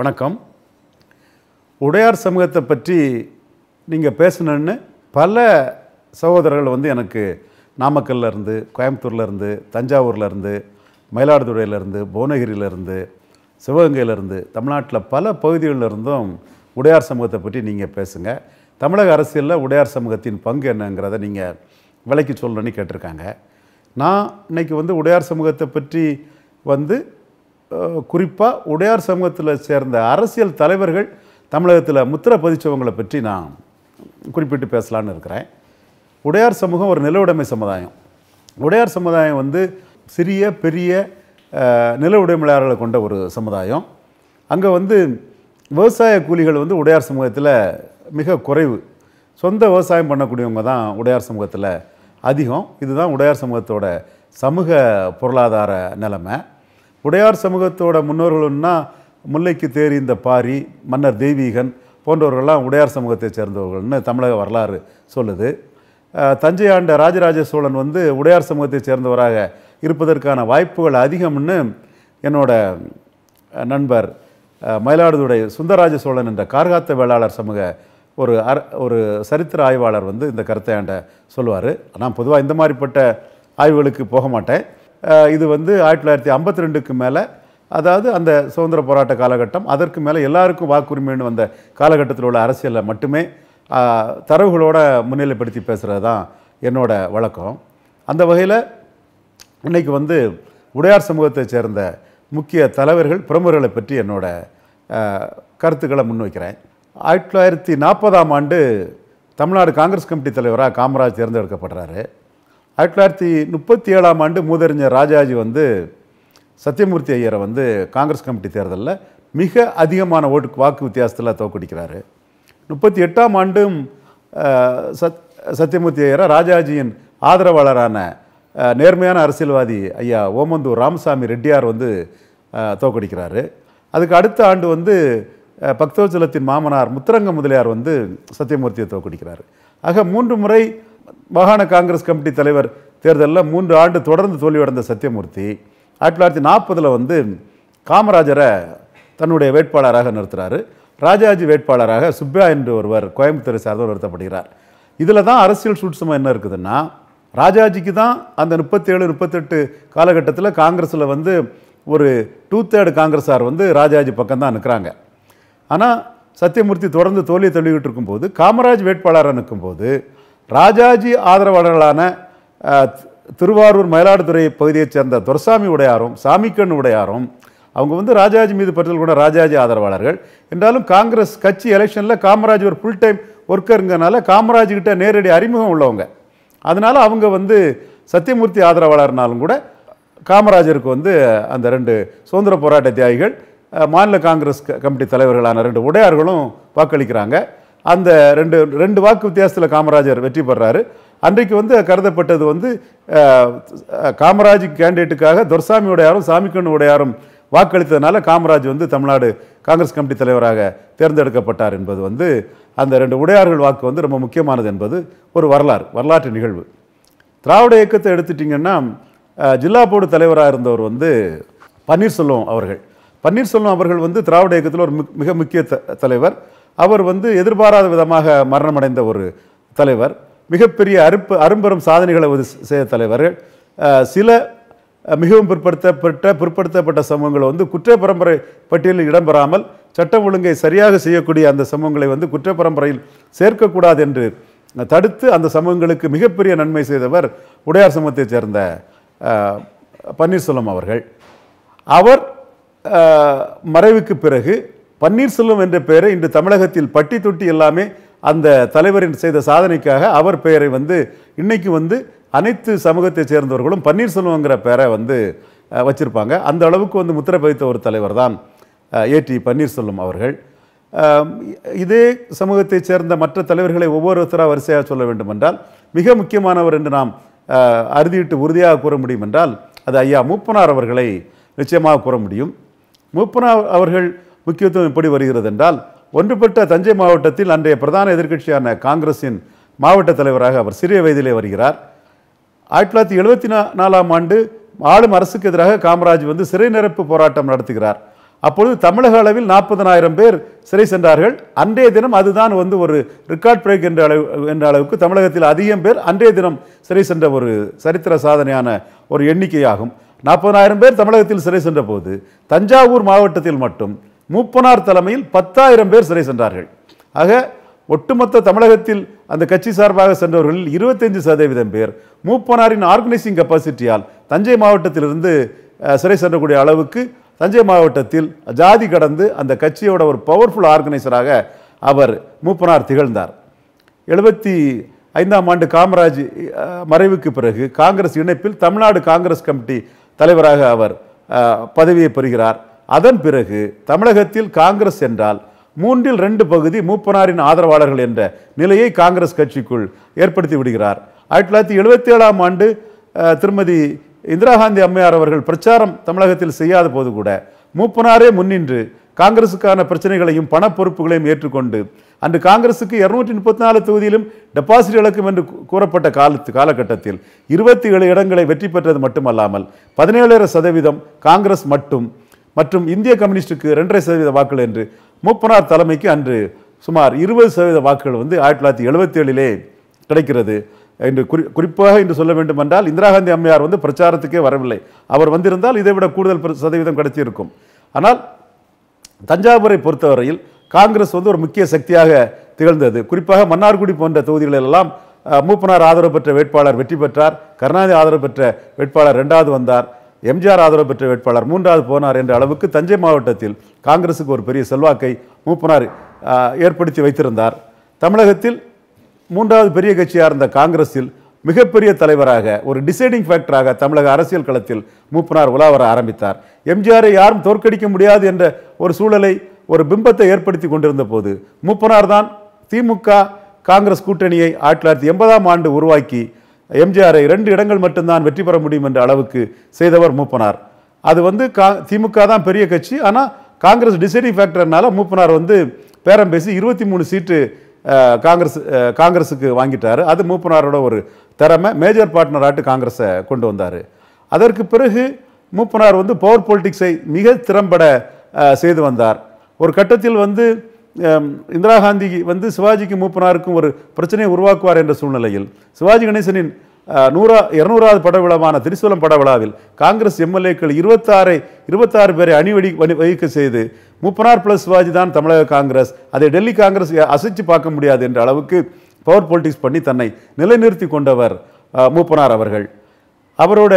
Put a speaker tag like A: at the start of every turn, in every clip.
A: வணக்கம் உடையார் சமூகத்தை பற்றி நீங்கள் பேசணுன்னு பல சகோதரர்கள் வந்து எனக்கு நாமக்கல்லேருந்து கோயம்புத்தூர்லேருந்து தஞ்சாவூர்லேருந்து மயிலாடுதுறையிலேருந்து புவனகிரியிலேருந்து சிவகங்கையிலேருந்து தமிழ்நாட்டில் பல பகுதிகளிலிருந்தும் உடையார் சமூகத்தை பற்றி நீங்கள் பேசுங்க தமிழக அரசியலில் உடையார் சமூகத்தின் பங்கு என்னங்கிறத நீங்கள் விலைக்கு சொல்லணும்னு கேட்டிருக்காங்க நான் இன்றைக்கி வந்து உடையார் சமூகத்தை பற்றி வந்து குறிப்பாக உடையார் சமூகத்தில் சேர்ந்த அரசியல் தலைவர்கள் தமிழகத்தில் முத்திர பதிச்சவங்களை பற்றி நான் குறிப்பிட்டு பேசலான்னு இருக்கிறேன் உடையார் சமூகம் ஒரு நில உடைமை சமுதாயம் உடையார் சமுதாயம் வந்து சிறிய பெரிய நில உடைமையாளர்களை கொண்ட ஒரு சமுதாயம் அங்கே வந்து விவசாய கூலிகள் வந்து உடையார் சமூகத்தில் மிக குறைவு சொந்த விவசாயம் பண்ணக்கூடியவங்க தான் உடையார் சமூகத்தில் அதிகம் இதுதான் உடையார் சமூகத்தோட சமூக பொருளாதார நிலைமை உடையார் சமூகத்தோட முன்னோர்கள்னா முல்லைக்கு தேறி இந்த பாரி மன்னர் தெய்வீகன் போன்றவர்கள்லாம் உடையார் சமூகத்தை சேர்ந்தவர்கள்னு தமிழக வரலாறு சொல்லுது தஞ்சை ஆண்ட ராஜராஜ சோழன் வந்து உடையார் சமூகத்தை சேர்ந்தவராக இருப்பதற்கான வாய்ப்புகள் அதிகம்னு என்னோட நண்பர் மயிலாடுதுறை சுந்தரராஜ சோழன் என்ற கார்காத்த வேளாளர் சமூக ஒரு அர் ஒரு சரித்திர ஆய்வாளர் வந்து இந்த கருத்தை ஆண்ட சொல்லுவார் நான் பொதுவாக இந்த மாதிரிப்பட்ட ஆய்வுகளுக்கு போக மாட்டேன் இது வந்து ஆயிரத்தி தொள்ளாயிரத்தி ஐம்பத்தி ரெண்டுக்கு மேலே அதாவது அந்த சுதந்திர போராட்ட காலகட்டம் அதற்கு மேலே எல்லாருக்கும் வாக்குரிமைன்னு வந்த காலகட்டத்தில் உள்ள அரசியலை மட்டுமே தரவுகளோட முன்னிலைப்படுத்தி பேசுகிறது தான் என்னோடய வழக்கம் அந்த வகையில் இன்றைக்கி வந்து உடையார் சமூகத்தை சேர்ந்த முக்கிய தலைவர்கள் பிரமுகர்களை பற்றி என்னோடய கருத்துக்களை முன்வைக்கிறேன் ஆயிரத்தி தொள்ளாயிரத்தி நாற்பதாம் ஆண்டு தமிழ்நாடு காங்கிரஸ் கமிட்டி தலைவராக காமராஜ் தேர்ந்தெடுக்கப்படுறாரு ஆயிரத்தி தொள்ளாயிரத்தி முப்பத்தி ஏழாம் ஆண்டு மூதறிஞர் ராஜாஜி வந்து சத்தியமூர்த்தி ஐயரை வந்து காங்கிரஸ் கமிட்டி தேர்தலில் மிக அதிகமான ஓட்டு வாக்கு வித்தியாசத்தில் தோக்கடிக்கிறாரு முப்பத்தி எட்டாம் ஆண்டும் சத் சத்தியமூர்த்தி ஐயரை ராஜாஜியின் ஆதரவாளரான நேர்மையான அரசியல்வாதி ஐயா ஓமந்தூர் ராமசாமி ரெட்டியார் வந்து தோக்கடிக்கிறாரு அதுக்கு அடுத்த ஆண்டு வந்து பக்தோஜலத்தின் மாமனார் முத்தரங்க முதலியார் வந்து சத்தியமூர்த்தியை தோக்கடிக்கிறார் ஆக மூன்று முறை மாகாண காங்கிரஸ் கமிட்டி தலைவர் தேர்தலில் மூன்று ஆண்டு தொடர்ந்து தோல்வியடைந்த சத்தியமூர்த்தி ஆயிரத்தி தொள்ளாயிரத்தி நாற்பதில் வந்து காமராஜரை தன்னுடைய வேட்பாளராக நிறுத்துகிறார் ராஜாஜி வேட்பாளராக சுப்பியா என்று ஒருவர் கோயம்புத்தூரை சார்ந்தவர் நிறுத்தப்படுகிறார் இதில் தான் அரசியல் சூட்சமாக என்ன இருக்குதுன்னா ராஜாஜிக்கு தான் அந்த முப்பத்தேழு முப்பத்தெட்டு காலகட்டத்தில் காங்கிரஸில் வந்து ஒரு டூ தேர்டு காங்கிரஸார் வந்து ராஜாஜி பக்கம்தான் நிற்கிறாங்க ஆனால் சத்தியமூர்த்தி தொடர்ந்து தோல்வியை தள்ளிக்கிட்டு இருக்கும்போது காமராஜ் வேட்பாளராக நிற்கும்போது ராஜாஜி ஆதரவாளர்களான திருவாரூர் மயிலாடுதுறை பகுதியைச் சேர்ந்த துரசாமி உடையாரும் சாமிக்கண் உடையாரும் அவங்க வந்து ராஜாஜி மீது பற்றில் கூட ராஜாஜி ஆதரவாளர்கள் என்றாலும் காங்கிரஸ் கட்சி எலெக்ஷனில் காமராஜ் ஒரு ஃபுல் டைம் ஒர்க்கருங்கனால கிட்டே நேரடி அறிமுகம் உள்ளவங்க அதனால் அவங்க வந்து சத்தியமூர்த்தி ஆதரவாளர்னாலும் கூட காமராஜருக்கு வந்து அந்த ரெண்டு சுதந்திர போராட்ட தியாகிகள் மாநில காங்கிரஸ் கமிட்டி தலைவர்களான ரெண்டு உடையார்களும் வாக்களிக்கிறாங்க அந்த ரெண்டு ரெண்டு வாக்கு வித்தியாசத்தில் காமராஜர் வெற்றி பெறாரு அன்றைக்கு வந்து கருதப்பட்டது வந்து காமராஜ் கேண்டிடேட்டுக்காக துர்சாமி உடையாரும் சாமிக்கண்ணு உடையாரும் வாக்களித்ததுனால காமராஜ் வந்து தமிழ்நாடு காங்கிரஸ் கமிட்டி தலைவராக தேர்ந்தெடுக்கப்பட்டார் என்பது வந்து அந்த ரெண்டு உடையார்கள் வாக்கு வந்து ரொம்ப முக்கியமானது என்பது ஒரு வரலாறு வரலாற்று நிகழ்வு திராவிட இயக்கத்தை எடுத்துட்டிங்கன்னா ஜில்லா போர்டு தலைவராக இருந்தவர் வந்து பன்னீர்செல்வம் அவர்கள் பன்னீர்செல்வம் அவர்கள் வந்து திராவிட இயக்கத்தில் ஒரு மிக முக்கிய தலைவர் அவர் வந்து எதிர்பாராத விதமாக மரணமடைந்த ஒரு தலைவர் மிகப்பெரிய அருப்பு அரும்பெரும் சாதனைகளை செய்த தலைவர்கள் சில மிகவும் பிற்படுத்தப்பட்ட பிற்படுத்தப்பட்ட சமூகங்களை வந்து குற்ற பரம்பரை பட்டியலில் இடம்பெறாமல் சட்டம் ஒழுங்கை சரியாக செய்யக்கூடிய அந்த சமூகங்களை வந்து குற்ற பரம்பரையில் சேர்க்கக்கூடாது என்று தடுத்து அந்த சமூகங்களுக்கு மிகப்பெரிய நன்மை செய்தவர் உடையார் சமூகத்தைச் சேர்ந்த பன்னீர்செல்வம் அவர்கள் அவர் மறைவுக்கு பிறகு பன்னீர்செல்வம் என்ற பெயரை இன்று தமிழகத்தில் பட்டி தொட்டி எல்லாமே அந்த தலைவரின் செய்த சாதனைக்காக அவர் பெயரை வந்து இன்னைக்கு வந்து அனைத்து சமூகத்தை சேர்ந்தவர்களும் பன்னீர்செல்வங்கிற பெயரை வந்து வச்சுருப்பாங்க அந்த அளவுக்கு வந்து முத்திரை பதித்த ஒரு தலைவர் தான் ஏ டி பன்னீர்செல்வம் அவர்கள் இதே சமூகத்தை சேர்ந்த மற்ற தலைவர்களை ஒவ்வொருத்தராக வரிசையாக சொல்ல வேண்டுமென்றால் மிக முக்கியமானவர் என்று நாம் அறுதியிட்டு உறுதியாக கூற முடியும் என்றால் அது ஐயா மூப்பனார் அவர்களை நிச்சயமாக கூற முடியும் மூப்பனார் அவர்கள் முக்கியத்துவம் எப்படி வருகிறது என்றால் ஒன்றுபட்ட தஞ்சை மாவட்டத்தில் அன்றைய பிரதான எதிர்க்கட்சியான காங்கிரஸின் மாவட்ட தலைவராக அவர் சிறிய வயதிலே வருகிறார் ஆயிரத்தி தொள்ளாயிரத்தி எழுபத்தி நா நாலாம் ஆண்டு ஆளும் அரசுக்கு எதிராக காமராஜ் வந்து சிறை நிரப்பு போராட்டம் நடத்துகிறார் அப்பொழுது தமிழக அளவில் நாற்பதனாயிரம் பேர் சிறை சென்றார்கள் அன்றைய தினம் அதுதான் வந்து ஒரு ரெக்கார்ட் பிரேக் என்ற அளவு என்ற அளவுக்கு தமிழகத்தில் அதிகம் பேர் அன்றைய தினம் சிறை சென்ற ஒரு சரித்திர சாதனையான ஒரு எண்ணிக்கையாகும் நாற்பதனாயிரம் பேர் தமிழகத்தில் சிறை சென்ற போது தஞ்சாவூர் மாவட்டத்தில் மட்டும் மூப்பனார் தலைமையில் பத்தாயிரம் பேர் சிறை சென்றார்கள் ஆக ஒட்டுமொத்த தமிழகத்தில் அந்த கட்சி சார்பாக சென்றவர்களில் இருபத்தஞ்சு சதவீதம் பேர் மூப்பனாரின் ஆர்கனைசிங் கெப்பாசிட்டியால் தஞ்சை மாவட்டத்திலிருந்து சிறை சென்றக்கூடிய அளவுக்கு தஞ்சை மாவட்டத்தில் ஜாதி கடந்து அந்த கட்சியோட ஒரு பவர்ஃபுல் ஆர்கனைசராக அவர் மூப்பனார் திகழ்ந்தார் எழுபத்தி ஐந்தாம் ஆண்டு காமராஜ் மறைவுக்கு பிறகு காங்கிரஸ் இணைப்பில் தமிழ்நாடு காங்கிரஸ் கமிட்டி தலைவராக அவர் பதவியை பெறுகிறார் அதன் பிறகு தமிழகத்தில் காங்கிரஸ் என்றால் மூன்றில் ரெண்டு பகுதி மூப்பனாரின் ஆதரவாளர்கள் என்ற நிலையை காங்கிரஸ் கட்சிக்குள் ஏற்படுத்தி விடுகிறார் ஆயிரத்தி தொள்ளாயிரத்தி எழுபத்தி ஏழாம் ஆண்டு திருமதி இந்திரா காந்தி அம்மையார் அவர்கள் பிரச்சாரம் தமிழகத்தில் செய்யாத போது கூட மூப்பனாரே முன்னின்று காங்கிரசுக்கான பிரச்சனைகளையும் பண பொறுப்புகளையும் ஏற்றுக்கொண்டு அன்று காங்கிரசுக்கு இருநூற்றி முப்பத்தி நாலு தொகுதியிலும் டெபாசிட் இழக்கும் என்று கூறப்பட்ட காலத்து காலகட்டத்தில் இருபத்தி ஏழு இடங்களை வெற்றி பெற்றது மட்டுமல்லாமல் பதினேழரை சதவீதம் காங்கிரஸ் மட்டும் மற்றும் இந்திய கம்யூனிஸ்டுக்கு ரெண்டரை சதவீத வாக்குகள் என்று மூப்பனார் தலைமைக்கு அன்று சுமார் இருபது சதவீத வாக்குகள் வந்து ஆயிரத்தி தொள்ளாயிரத்தி எழுபத்தி ஏழிலே கிடைக்கிறது என்று குறி குறிப்பாக இன்று சொல்ல வேண்டும் என்றால் இந்திரா காந்தி அம்மையார் வந்து பிரச்சாரத்துக்கே வரவில்லை அவர் வந்திருந்தால் இதைவிட கூடுதல் சதவீதம் கிடைச்சிருக்கும் ஆனால் தஞ்சாவூரை பொறுத்தவரையில் காங்கிரஸ் வந்து ஒரு முக்கிய சக்தியாக திகழ்ந்தது குறிப்பாக மன்னார்குடி போன்ற தொகுதிகளெல்லாம் மூப்பனார் ஆதரவு பெற்ற வேட்பாளர் வெற்றி பெற்றார் கருணாநிதி ஆதரவு பெற்ற வேட்பாளர் ரெண்டாவது வந்தார் எம்ஜிஆர் ஆதரவு பெற்ற வேட்பாளர் மூன்றாவது போனார் என்ற அளவுக்கு தஞ்சை மாவட்டத்தில் காங்கிரஸுக்கு ஒரு பெரிய செல்வாக்கை மூப்பனார் ஏற்படுத்தி வைத்திருந்தார் தமிழகத்தில் மூன்றாவது பெரிய கட்சியாக இருந்த காங்கிரஸில் மிகப்பெரிய தலைவராக ஒரு டிசைடிங் ஃபேக்டராக தமிழக அரசியல் களத்தில் மூப்பனார் உலாவர ஆரம்பித்தார் எம்ஜிஆரை யாரும் தோற்கடிக்க முடியாது என்ற ஒரு சூழலை ஒரு பிம்பத்தை ஏற்படுத்தி கொண்டிருந்த போது மூப்பனார் தான் திமுக காங்கிரஸ் கூட்டணியை ஆயிரத்தி தொள்ளாயிரத்தி எண்பதாம் ஆண்டு உருவாக்கி எம்ஜிஆரை இரண்டு இடங்கள் மட்டும்தான் வெற்றி பெற முடியும் என்ற அளவுக்கு செய்தவர் மூப்பனார் அது வந்து கா திமுக தான் பெரிய கட்சி ஆனால் காங்கிரஸ் டிசைடிங் ஃபேக்டர்னால மூப்பனார் வந்து பேரம் பேசி இருபத்தி மூணு சீட்டு காங்கிரஸ் காங்கிரஸுக்கு வாங்கிட்டார் அது மூப்பனாரோட ஒரு திறமை மேஜர் பார்ட்னராட்டு காங்கிரஸை கொண்டு வந்தார் அதற்கு பிறகு மூப்பனார் வந்து பவர் பொலிட்டிக்ஸை மிக திறம்பட செய்து வந்தார் ஒரு கட்டத்தில் வந்து இந்திரா காந்தி வந்து சிவாஜிக்கு மூப்பனாருக்கும் ஒரு பிரச்சனையை உருவாக்குவார் என்ற சூழ்நிலையில் சிவாஜி கணேசனின் நூறா இரநூறாவது பட விழாவான திரிசூலம் பட விழாவில் காங்கிரஸ் எம்எல்ஏக்கள் இருபத்தாறை இருபத்தாறு பேரை அணிவடி வகிக்க செய்து மூப்பனார் பிளஸ் சிவாஜி தான் தமிழக காங்கிரஸ் அதை டெல்லி காங்கிரஸ் அசைச்சு பார்க்க முடியாது என்ற அளவுக்கு பவர் பொலிட்டிக்ஸ் பண்ணி தன்னை நிலைநிறுத்தி கொண்டவர் மூப்பனார் அவர்கள் அவரோட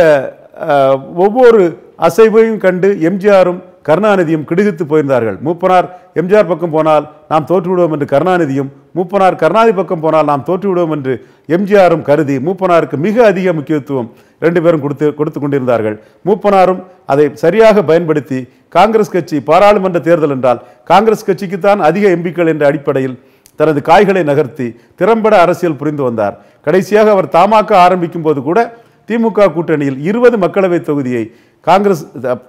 A: ஒவ்வொரு அசைவையும் கண்டு எம்ஜிஆரும் கருணாநிதியும் கிடுகித்து போயிருந்தார்கள் மூப்பனார் எம்ஜிஆர் பக்கம் போனால் நாம் தோற்றுவிடுவோம் என்று கருணாநிதியும் மூப்பனார் கருணாநிதி பக்கம் போனால் நாம் தோற்றுவிடுவோம் என்று எம்ஜிஆரும் கருதி மூப்பனாருக்கு மிக அதிக முக்கியத்துவம் ரெண்டு பேரும் கொடுத்து கொடுத்து கொண்டிருந்தார்கள் மூப்பனாரும் அதை சரியாக பயன்படுத்தி காங்கிரஸ் கட்சி பாராளுமன்ற தேர்தல் என்றால் காங்கிரஸ் கட்சிக்குத்தான் அதிக எம்பிக்கள் என்ற அடிப்படையில் தனது காய்களை நகர்த்தி திறம்பட அரசியல் புரிந்து வந்தார் கடைசியாக அவர் தாமாக்க ஆரம்பிக்கும் போது கூட திமுக கூட்டணியில் இருபது மக்களவை தொகுதியை காங்கிரஸ்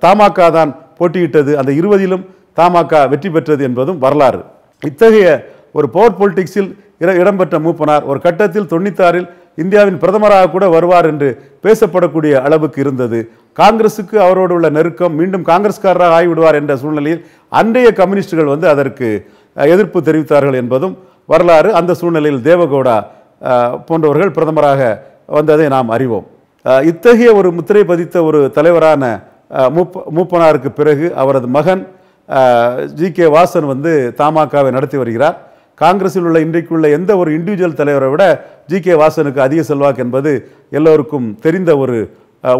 A: தமாக தான் போட்டியிட்டது அந்த இருபதிலும் தமாக வெற்றி பெற்றது என்பதும் வரலாறு இத்தகைய ஒரு பவர் பொலிட்டிக்ஸில் இடம்பெற்ற மூப்பனார் ஒரு கட்டத்தில் தொண்ணூத்தாறில் இந்தியாவின் பிரதமராக கூட வருவார் என்று பேசப்படக்கூடிய அளவுக்கு இருந்தது காங்கிரஸுக்கு அவரோடு உள்ள நெருக்கம் மீண்டும் காங்கிரஸ்காரராக ஆகிவிடுவார் என்ற சூழ்நிலையில் அன்றைய கம்யூனிஸ்டுகள் வந்து அதற்கு எதிர்ப்பு தெரிவித்தார்கள் என்பதும் வரலாறு அந்த சூழ்நிலையில் தேவகோடா போன்றவர்கள் பிரதமராக வந்ததை நாம் அறிவோம் இத்தகைய ஒரு முத்திரை பதித்த ஒரு தலைவரான மூப்ப மூப்பனாருக்கு பிறகு அவரது மகன் ஜி கே வாசன் வந்து தமாகவை நடத்தி வருகிறார் காங்கிரஸில் உள்ள இன்றைக்குள்ள எந்த ஒரு இண்டிவிஜுவல் தலைவரை விட ஜி கே வாசனுக்கு அதிக செல்வாக்கு என்பது எல்லோருக்கும் தெரிந்த ஒரு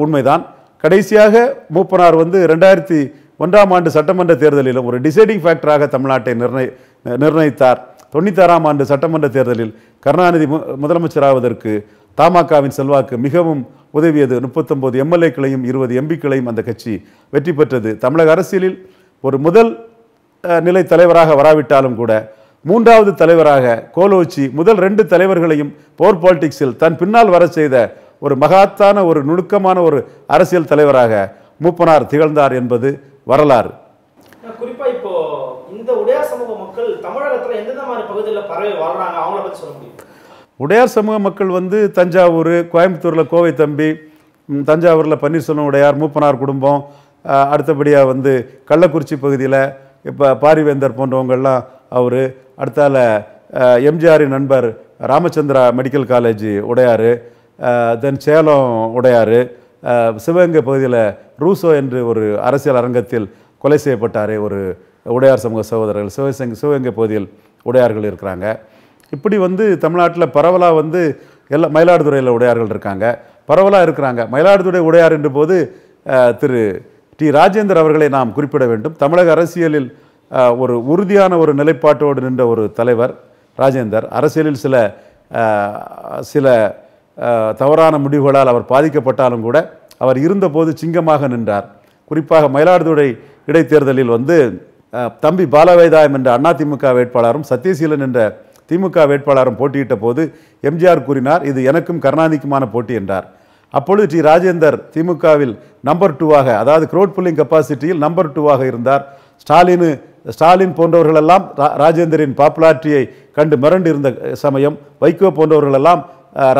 A: உண்மைதான் கடைசியாக மூப்பனார் வந்து ரெண்டாயிரத்தி ஒன்றாம் ஆண்டு சட்டமன்ற தேர்தலிலும் ஒரு டிசைடிங் ஃபேக்டராக தமிழ்நாட்டை நிர்ணய நிர்ணயித்தார் தொண்ணூத்தாறாம் ஆண்டு சட்டமன்ற தேர்தலில் கருணாநிதி முதலமைச்சராவதற்கு தமாகவின் செல்வாக்கு மிகவும் உதவியது முப்பத்தொம்போது எம்எல்ஏக்களையும் இருபது எம்பிக்களையும் அந்த கட்சி வெற்றி பெற்றது தமிழக அரசியலில் ஒரு முதல் நிலை தலைவராக வராவிட்டாலும் கூட மூன்றாவது தலைவராக கோலோச்சி முதல் ரெண்டு தலைவர்களையும் போர் பாலிடிக்ஸில் தன் பின்னால் வர செய்த ஒரு மகாத்தான ஒரு நுணுக்கமான ஒரு அரசியல் தலைவராக மூப்பனார் திகழ்ந்தார் என்பது வரலாறு குறிப்பா இப்போ இந்த உடையா சமூக மக்கள் தமிழகத்தில் எந்தெந்த மாதிரி பகுதியில் பரவி வாழ்றாங்க அவங்கள பற்றி சொல்ல முடியும் உடையார் சமூக மக்கள் வந்து தஞ்சாவூர் கோயம்புத்தூரில் கோவை தம்பி தஞ்சாவூரில் பன்னீர்செல்வம் உடையார் மூப்பனார் குடும்பம் அடுத்தபடியாக வந்து கள்ளக்குறிச்சி பகுதியில் இப்போ பாரிவேந்தர் போன்றவங்கள்லாம் அவர் அடுத்தால எம்ஜிஆரின் நண்பர் ராமச்சந்திரா மெடிக்கல் காலேஜ் உடையார் தென் சேலம் உடையார் சிவகங்கை பகுதியில் ரூசோ என்று ஒரு அரசியல் அரங்கத்தில் கொலை செய்யப்பட்டார் ஒரு உடையார் சமூக சகோதரர்கள் சிவசங்க சிவகங்கை பகுதியில் உடையார்கள் இருக்கிறாங்க இப்படி வந்து தமிழ்நாட்டில் பரவலாக வந்து எல்லா மயிலாடுதுறையில் உடையார்கள் இருக்காங்க பரவலாக இருக்கிறாங்க மயிலாடுதுறை உடையார் என்ற போது திரு டி ராஜேந்தர் அவர்களை நாம் குறிப்பிட வேண்டும் தமிழக அரசியலில் ஒரு உறுதியான ஒரு நிலைப்பாட்டோடு நின்ற ஒரு தலைவர் ராஜேந்தர் அரசியலில் சில சில தவறான முடிவுகளால் அவர் பாதிக்கப்பட்டாலும் கூட அவர் இருந்தபோது சிங்கமாக நின்றார் குறிப்பாக மயிலாடுதுறை இடைத்தேர்தலில் வந்து தம்பி பாலவேதாயம் என்ற அதிமுக வேட்பாளரும் சத்தியசீலன் என்ற திமுக வேட்பாளரும் போட்டியிட்ட போது எம்ஜிஆர் கூறினார் இது எனக்கும் கருணாநிதிக்குமான போட்டி என்றார் அப்பொழுது டி ராஜேந்தர் திமுகவில் நம்பர் டூவாக அதாவது க்ரோட் புல்லிங் கெப்பாசிட்டியில் நம்பர் டூவாக இருந்தார் ஸ்டாலினு ஸ்டாலின் போன்றவர்களெல்லாம் ராஜேந்தரின் பாப்புலாரிட்டியை கண்டு மிரண்டு இருந்த சமயம் வைகோ போன்றவர்களெல்லாம்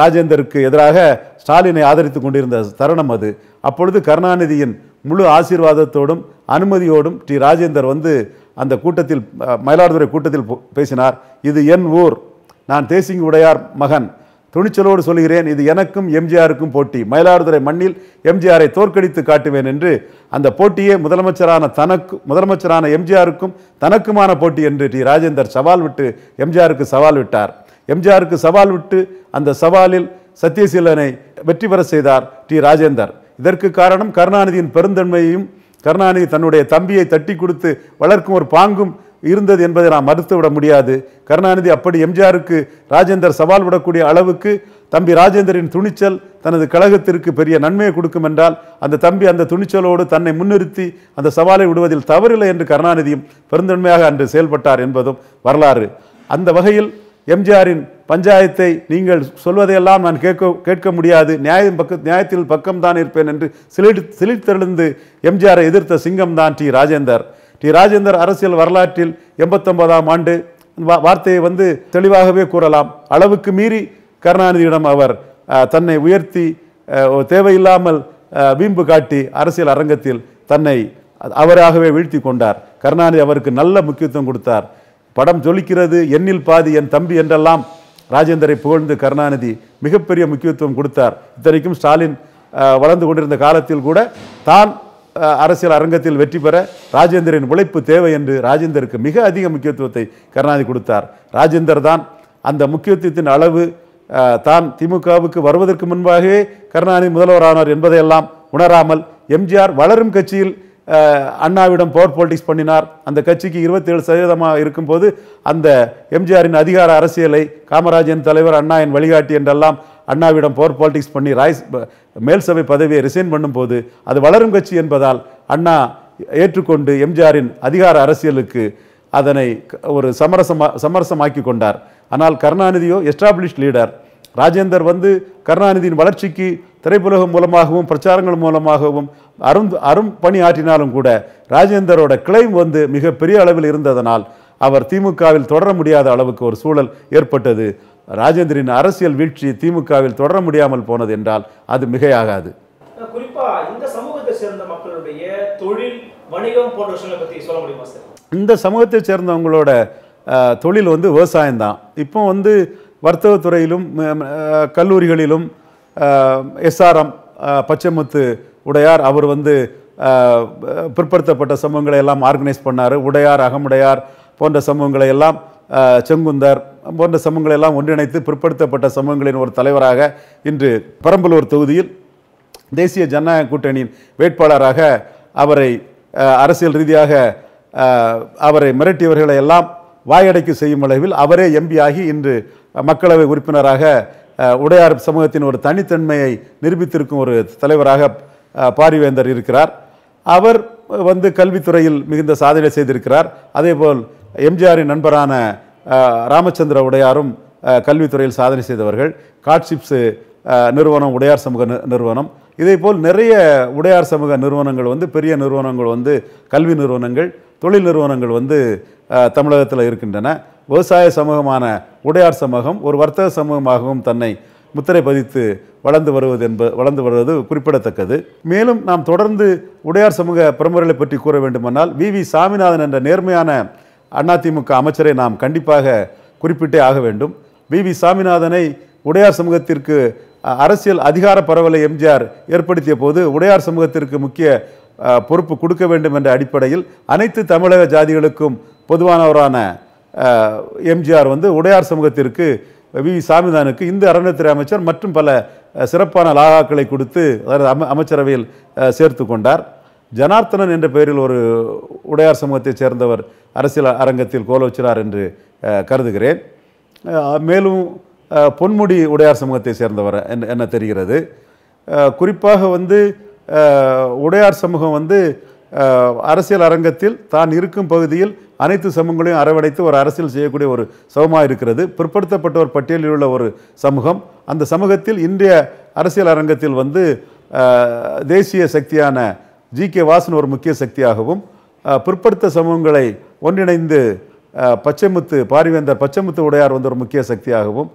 A: ராஜேந்தருக்கு எதிராக ஸ்டாலினை ஆதரித்து கொண்டிருந்த தருணம் அது அப்பொழுது கருணாநிதியின் முழு ஆசீர்வாதத்தோடும் அனுமதியோடும் டி ராஜேந்தர் வந்து அந்த கூட்டத்தில் மயிலாடுதுறை கூட்டத்தில் பேசினார் இது என் ஊர் நான் தேசிங் உடையார் மகன் துணிச்சலோடு சொல்கிறேன் இது எனக்கும் எம்ஜிஆருக்கும் போட்டி மயிலாடுதுறை மண்ணில் எம்ஜிஆரை தோற்கடித்து காட்டுவேன் என்று அந்த போட்டியே முதலமைச்சரான தனக்கு முதலமைச்சரான எம்ஜிஆருக்கும் தனக்குமான போட்டி என்று டி ராஜேந்தர் சவால் விட்டு எம்ஜிஆருக்கு சவால் விட்டார் எம்ஜிஆருக்கு சவால் விட்டு அந்த சவாலில் சத்தியசீலனை வெற்றி பெற செய்தார் டி ராஜேந்தர் இதற்கு காரணம் கருணாநிதியின் பெருந்தன்மையையும் கருணாநிதி தன்னுடைய தம்பியை தட்டி கொடுத்து வளர்க்கும் ஒரு பாங்கும் இருந்தது என்பதை நாம் மறுத்து விட முடியாது கருணாநிதி அப்படி எம்ஜிஆருக்கு ராஜேந்தர் சவால் விடக்கூடிய அளவுக்கு தம்பி ராஜேந்தரின் துணிச்சல் தனது கழகத்திற்கு பெரிய நன்மையை கொடுக்கும் என்றால் அந்த தம்பி அந்த துணிச்சலோடு தன்னை முன்னிறுத்தி அந்த சவாலை விடுவதில் தவறில்லை என்று கருணாநிதியும் பெருந்தன்மையாக அன்று செயல்பட்டார் என்பதும் வரலாறு அந்த வகையில் எம்ஜிஆரின் பஞ்சாயத்தை நீங்கள் சொல்வதையெல்லாம் நான் கேட்க கேட்க முடியாது நியாயம் பக்க நியாயத்தில் பக்கம்தான் இருப்பேன் என்று சிலிட் சிலித்தெழுந்து எம்ஜிஆரை எதிர்த்த சிங்கம் தான் டி ராஜேந்தர் டி ராஜேந்தர் அரசியல் வரலாற்றில் எண்பத்தொன்பதாம் ஆண்டு வார்த்தையை வந்து தெளிவாகவே கூறலாம் அளவுக்கு மீறி கருணாநிதியிடம் அவர் தன்னை உயர்த்தி தேவையில்லாமல் வீம்பு காட்டி அரசியல் அரங்கத்தில் தன்னை அவராகவே வீழ்த்தி கொண்டார் கருணாநிதி அவருக்கு நல்ல முக்கியத்துவம் கொடுத்தார் படம் ஜொலிக்கிறது என்னில் பாதி என் தம்பி என்றெல்லாம் ராஜேந்தரை புகழ்ந்து கருணாநிதி மிகப்பெரிய முக்கியத்துவம் கொடுத்தார் இத்தனைக்கும் ஸ்டாலின் வளர்ந்து கொண்டிருந்த காலத்தில் கூட தான் அரசியல் அரங்கத்தில் வெற்றி பெற ராஜேந்தரின் உழைப்பு தேவை என்று ராஜேந்தருக்கு மிக அதிக முக்கியத்துவத்தை கருணாநிதி கொடுத்தார் ராஜேந்தர் தான் அந்த முக்கியத்துவத்தின் அளவு தான் திமுகவுக்கு வருவதற்கு முன்பாகவே கருணாநிதி முதல்வரானார் என்பதையெல்லாம் உணராமல் எம்ஜிஆர் வளரும் கட்சியில் அண்ணாவிடம் பவர் பாலிடிக்ஸ் பண்ணினார் அந்த கட்சிக்கு இருபத்தேழு சதவீதமாக இருக்கும்போது அந்த எம்ஜிஆரின் அதிகார அரசியலை காமராஜன் தலைவர் அண்ணா என் வழிகாட்டி என்றெல்லாம் அண்ணாவிடம் போர் பாலிடிக்ஸ் பண்ணி ராய்ஸ் மேல் சபை பதவியை ரிசைன் பண்ணும்போது அது வளரும் கட்சி என்பதால் அண்ணா ஏற்றுக்கொண்டு எம்ஜிஆரின் அதிகார அரசியலுக்கு அதனை ஒரு சமரசமா சமரசமாக்கி கொண்டார் ஆனால் கருணாநிதியோ எஸ்டாப்ளிஷ் லீடர் ராஜேந்தர் வந்து கருணாநிதியின் வளர்ச்சிக்கு திரைப்புலகம் மூலமாகவும் பிரச்சாரங்கள் மூலமாகவும் அரும் அரும் பணி ஆற்றினாலும் கூட ராஜேந்தரோட கிளைம் வந்து மிகப்பெரிய அளவில் இருந்ததனால் அவர் திமுகவில் தொடர முடியாத அளவுக்கு ஒரு சூழல் ஏற்பட்டது ராஜேந்திரின் அரசியல் வீழ்ச்சி திமுகவில் தொடர முடியாமல் போனது என்றால் அது மிகையாகாது இந்த சமூகத்தை சேர்ந்த மக்களுடைய தொழில் வணிகம் போன்ற விஷயங்களை சொல்ல முடியுமா சார் இந்த சமூகத்தை சேர்ந்தவங்களோட தொழில் வந்து விவசாயம்தான் இப்போ வந்து வர்த்தகத்துறையிலும் கல்லூரிகளிலும் எஸ்ஆர்எம் பச்சைமுத்து உடையார் அவர் வந்து பிற்படுத்தப்பட்ட சமூகங்களை எல்லாம் ஆர்கனைஸ் பண்ணார் உடையார் அகமுடையார் போன்ற சமூகங்களை எல்லாம் செங்குந்தர் போன்ற சமூகங்களை எல்லாம் ஒன்றிணைத்து பிற்படுத்தப்பட்ட சமூகங்களின் ஒரு தலைவராக இன்று பெரம்பலூர் தொகுதியில் தேசிய ஜனநாயக கூட்டணியின் வேட்பாளராக அவரை அரசியல் ரீதியாக அவரை மிரட்டியவர்களை எல்லாம் வாயடைக்கு செய்யும் அளவில் அவரே எம்பி ஆகி இன்று மக்களவை உறுப்பினராக உடையார் சமூகத்தின் ஒரு தனித்தன்மையை நிரூபித்திருக்கும் ஒரு தலைவராக பாரிவேந்தர் இருக்கிறார் அவர் வந்து கல்வித்துறையில் மிகுந்த சாதனை செய்திருக்கிறார் அதேபோல் எம்ஜிஆரின் நண்பரான ராமச்சந்திர உடையாரும் கல்வித்துறையில் சாதனை செய்தவர்கள் காட்ஷிப்ஸு நிறுவனம் உடையார் சமூக நிறுவனம் இதே போல் நிறைய உடையார் சமூக நிறுவனங்கள் வந்து பெரிய நிறுவனங்கள் வந்து கல்வி நிறுவனங்கள் தொழில் நிறுவனங்கள் வந்து தமிழகத்தில் இருக்கின்றன விவசாய சமூகமான உடையார் சமூகம் ஒரு வர்த்தக சமூகமாகவும் தன்னை முத்திரை பதித்து வளர்ந்து வருவது என்ப வளர்ந்து வருவது குறிப்பிடத்தக்கது மேலும் நாம் தொடர்ந்து உடையார் சமூக பிரமுகர்களை பற்றி கூற வேண்டுமானால் வி வி சாமிநாதன் என்ற நேர்மையான அதிமுக அமைச்சரை நாம் கண்டிப்பாக குறிப்பிட்டே ஆக வேண்டும் வி வி சாமிநாதனை உடையார் சமூகத்திற்கு அரசியல் அதிகார பரவலை எம்ஜிஆர் ஏற்படுத்திய போது உடையார் சமூகத்திற்கு முக்கிய பொறுப்பு கொடுக்க வேண்டும் என்ற அடிப்படையில் அனைத்து தமிழக ஜாதிகளுக்கும் பொதுவானவரான எம்ஜிஆர் வந்து உடையார் சமூகத்திற்கு வி சாமிதானுக்கு இந்து அறநிலைத்துறை அமைச்சர் மற்றும் பல சிறப்பான லாகாக்களை கொடுத்து அதாவது அம அமைச்சரவையில் சேர்த்து கொண்டார் ஜனார்த்தனன் என்ற பெயரில் ஒரு உடையார் சமூகத்தைச் சேர்ந்தவர் அரசியல் அரங்கத்தில் கோல என்று கருதுகிறேன் மேலும் பொன்முடி உடையார் சமூகத்தை சேர்ந்தவர் என்ன தெரிகிறது குறிப்பாக வந்து உடையார் சமூகம் வந்து அரசியல் அரங்கத்தில் தான் இருக்கும் பகுதியில் அனைத்து சமூகங்களையும் அரவடைத்து ஒரு அரசியல் செய்யக்கூடிய ஒரு சமூகமாக இருக்கிறது பிற்படுத்தப்பட்டோர் பட்டியலில் உள்ள ஒரு சமூகம் அந்த சமூகத்தில் இன்றைய அரசியல் அரங்கத்தில் வந்து தேசிய சக்தியான ஜி கே வாசன் ஒரு முக்கிய சக்தியாகவும் பிற்படுத்த சமூகங்களை ஒன்றிணைந்து பச்சைமுத்து பாரிவேந்தர் பச்சைமுத்து உடையார் வந்து ஒரு முக்கிய சக்தியாகவும்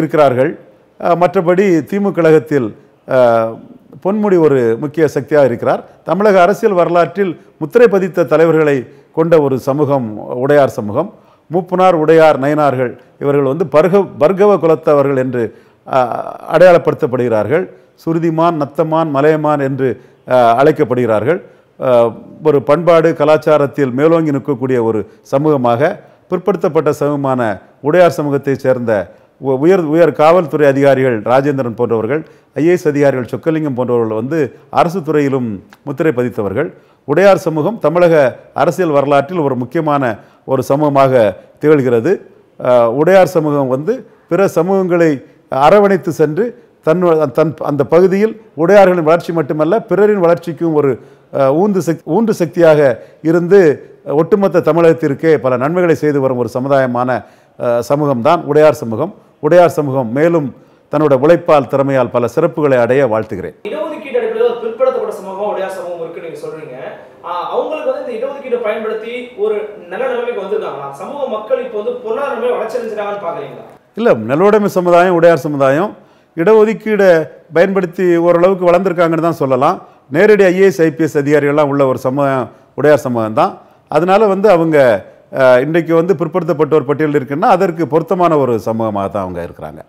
A: இருக்கிறார்கள் மற்றபடி திமுக கழகத்தில் பொன்முடி ஒரு முக்கிய சக்தியாக இருக்கிறார் தமிழக அரசியல் வரலாற்றில் முத்திரை பதித்த தலைவர்களை கொண்ட ஒரு சமூகம் உடையார் சமூகம் மூப்பனார் உடையார் நயனார்கள் இவர்கள் வந்து பர்க பர்கவ குலத்தவர்கள் என்று அடையாளப்படுத்தப்படுகிறார்கள் சுருதிமான் நத்தமான் மலையமான் என்று அழைக்கப்படுகிறார்கள் ஒரு பண்பாடு கலாச்சாரத்தில் மேலோங்கி நிற்கக்கூடிய ஒரு சமூகமாக பிற்படுத்தப்பட்ட சமூகமான உடையார் சமூகத்தைச் சேர்ந்த உயர் உயர் காவல்துறை அதிகாரிகள் ராஜேந்திரன் போன்றவர்கள் ஐஏஎஸ் அதிகாரிகள் சொக்கலிங்கம் போன்றவர்கள் வந்து அரசு துறையிலும் முத்திரை பதித்தவர்கள் உடையார் சமூகம் தமிழக அரசியல் வரலாற்றில் ஒரு முக்கியமான ஒரு சமூகமாக திகழ்கிறது உடையார் சமூகம் வந்து பிற சமூகங்களை அரவணைத்து சென்று தன் தன் அந்த பகுதியில் உடையார்களின் வளர்ச்சி மட்டுமல்ல பிறரின் வளர்ச்சிக்கும் ஒரு ஊந்து சக்தி ஊன்று சக்தியாக இருந்து ஒட்டுமொத்த தமிழகத்திற்கே பல நன்மைகளை செய்து வரும் ஒரு சமுதாயமான சமூகம்தான் உடையார் சமூகம் உடையார் சமூகம் மேலும் தன்னோட உழைப்பால் திறமையால் பல சிறப்புகளை அடைய வாழ்த்துகிறேன் இடஒதுக்கீடு அடிப்படையில் சமூகம் உடையார் சமூகம் நீங்க சொல்றீங்க அவங்களுக்கு வந்து இந்த இடஒதுக்கீடு பயன்படுத்தி ஒரு நல்ல நிலைமைக்கு சமூக மக்கள் இப்போ வந்து பாக்குறீங்களா இல்லை நல்லுடைமை சமுதாயம் உடையார் சமுதாயம் இடஒதுக்கீடை பயன்படுத்தி ஓரளவுக்கு வளர்ந்துருக்காங்கன்னு தான் சொல்லலாம் நேரடி ஐஏஎஸ் ஐபிஎஸ் அதிகாரிகள்லாம் உள்ள ஒரு சமூகம் உடையார் சமூகம் தான் அதனால் வந்து அவங்க இன்றைக்கு வந்து பிற்படுத்தப்பட்டோர் பட்டியல் இருக்குன்னா அதற்கு பொருத்தமான ஒரு சமூகமாக தான் அவங்க இருக்கிறாங்க